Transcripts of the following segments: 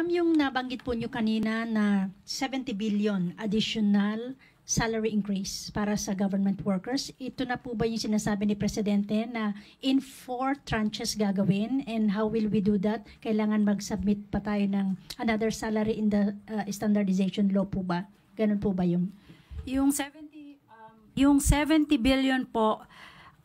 Ma'am, yung nabanggit po nyo kanina na 70 billion additional salary increase para sa government workers. Ito na po ba yung sinasabi ni Presidente na in four tranches gagawin and how will we do that? Kailangan mag-submit pa tayo ng another salary in the uh, standardization law po ba? Ganun po ba yung? Yung 70, um, yung 70 billion po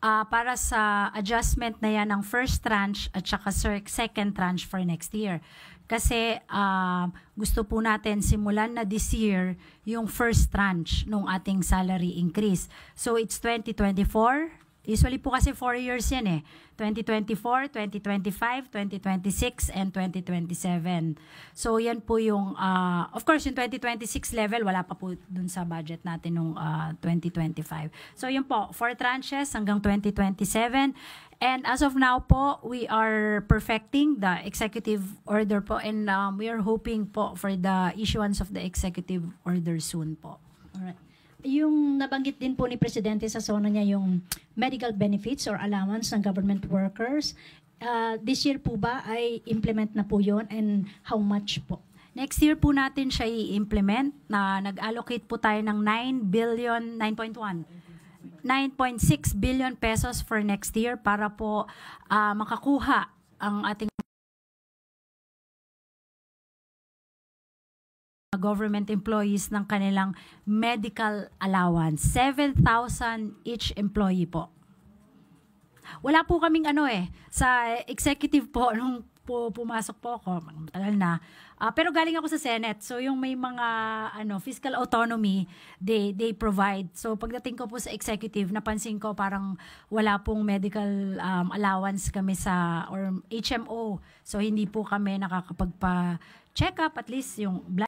uh, para sa adjustment na yan ng first tranche at saka second tranche for next year. Kasi uh, gusto po natin simulan na this year yung first tranche ng ating salary increase. So it's 2024, Usually po kasi 4 years yan eh. 2024, 2025, 2026, and 2027. So yan po yung, uh, of course yung 2026 level, wala pa po dun sa budget natin nung uh, ah, 2025. So yun po, 4 tranches hanggang 2027. And as of now po, we are perfecting the executive order po and um, we are hoping po for the issuance of the executive order soon po. All right yung nabanggit din po ni Presidente sa zona niya yung medical benefits or allowance ng government workers. Uh, this year po ba ay implement na po yon and how much po? Next year po natin siya i-implement na nag-allocate po tayo ng 9 billion, 9.1, 9.6 billion pesos for next year para po uh, makakuha ang ating government employees ng kanilang medical allowance. 7,000 each employee po. Wala po kaming ano eh, sa executive po, nung po, pumasok po ako, matagal na. Uh, pero galing ako sa Senate. So yung may mga ano fiscal autonomy they they provide. So pagdating ko po sa executive, napansin ko parang wala pong medical um, allowance kami sa or HMO. So hindi po kami nakakapagpa check up at least yung blood